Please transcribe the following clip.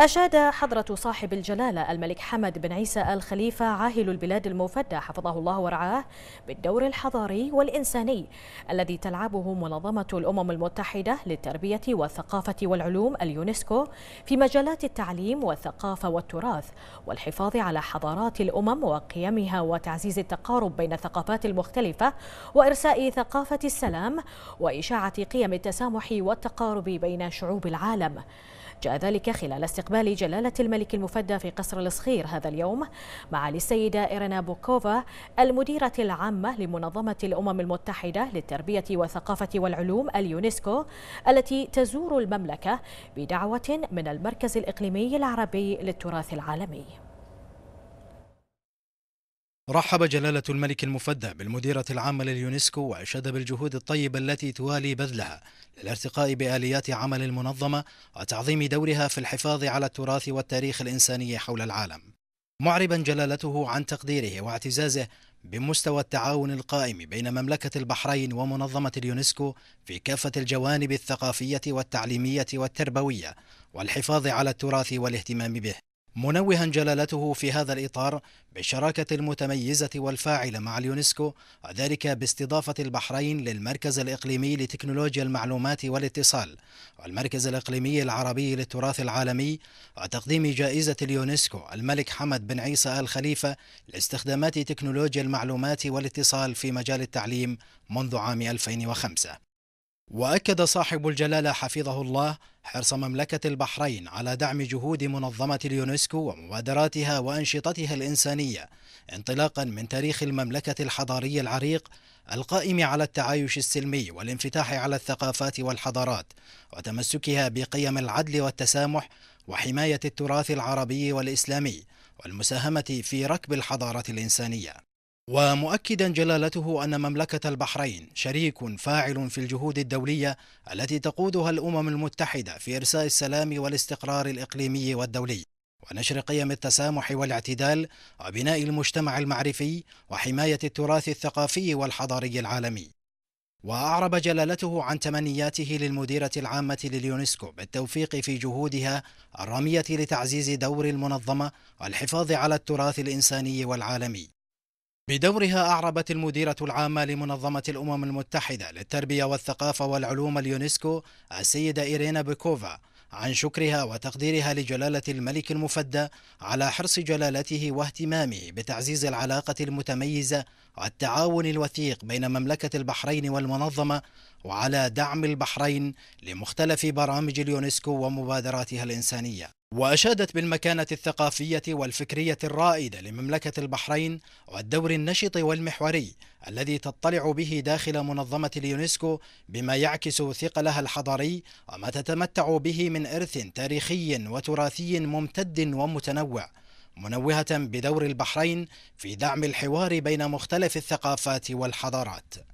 أشاد حضرة صاحب الجلالة الملك حمد بن عيسى آل خليفة عاهل البلاد المفدى حفظه الله ورعاه بالدور الحضاري والإنساني الذي تلعبه منظمة الأمم المتحدة للتربية والثقافة والعلوم اليونسكو في مجالات التعليم والثقافة والتراث والحفاظ على حضارات الأمم وقيمها وتعزيز التقارب بين الثقافات المختلفة وإرساء ثقافة السلام وإشاعة قيم التسامح والتقارب بين شعوب العالم جاء ذلك خلال استقبال جلالة الملك المفدى في قصر الصخير هذا اليوم مع السيدة إيرينا بوكوفا المديرة العامة لمنظمة الأمم المتحدة للتربية والثقافة والعلوم اليونسكو التي تزور المملكة بدعوة من المركز الإقليمي العربي للتراث العالمي رحب جلالة الملك المفدى بالمديرة العامة لليونسكو وأشاد بالجهود الطيبة التي توالي بذلها للارتقاء بآليات عمل المنظمة وتعظيم دورها في الحفاظ على التراث والتاريخ الإنساني حول العالم معربا جلالته عن تقديره واعتزازه بمستوى التعاون القائم بين مملكة البحرين ومنظمة اليونسكو في كافة الجوانب الثقافية والتعليمية والتربوية والحفاظ على التراث والاهتمام به منوها جلالته في هذا الإطار بالشراكة المتميزة والفاعلة مع اليونسكو وذلك باستضافة البحرين للمركز الإقليمي لتكنولوجيا المعلومات والاتصال والمركز الإقليمي العربي للتراث العالمي وتقديم جائزة اليونسكو الملك حمد بن عيسى آل خليفة لاستخدامات تكنولوجيا المعلومات والاتصال في مجال التعليم منذ عام 2005 وأكد صاحب الجلالة حفظه الله حرص مملكة البحرين على دعم جهود منظمة اليونسكو ومبادراتها وأنشطتها الإنسانية انطلاقا من تاريخ المملكة الحضاري العريق القائم على التعايش السلمي والانفتاح على الثقافات والحضارات وتمسكها بقيم العدل والتسامح وحماية التراث العربي والإسلامي والمساهمة في ركب الحضارة الإنسانية ومؤكدا جلالته أن مملكة البحرين شريك فاعل في الجهود الدولية التي تقودها الأمم المتحدة في إرساء السلام والاستقرار الإقليمي والدولي ونشر قيم التسامح والاعتدال وبناء المجتمع المعرفي وحماية التراث الثقافي والحضاري العالمي وأعرب جلالته عن تمنياته للمديرة العامة لليونسكو بالتوفيق في جهودها الرامية لتعزيز دور المنظمة والحفاظ على التراث الإنساني والعالمي بدورها أعربت المديرة العامة لمنظمة الأمم المتحدة للتربية والثقافة والعلوم اليونسكو السيدة إيرينا بيكوفا عن شكرها وتقديرها لجلالة الملك المفدى على حرص جلالته واهتمامه بتعزيز العلاقة المتميزة والتعاون الوثيق بين مملكة البحرين والمنظمة وعلى دعم البحرين لمختلف برامج اليونسكو ومبادراتها الإنسانية وأشادت بالمكانة الثقافية والفكرية الرائدة لمملكة البحرين والدور النشط والمحوري الذي تطلع به داخل منظمة اليونسكو بما يعكس ثقلها الحضاري وما تتمتع به من إرث تاريخي وتراثي ممتد ومتنوع منوهة بدور البحرين في دعم الحوار بين مختلف الثقافات والحضارات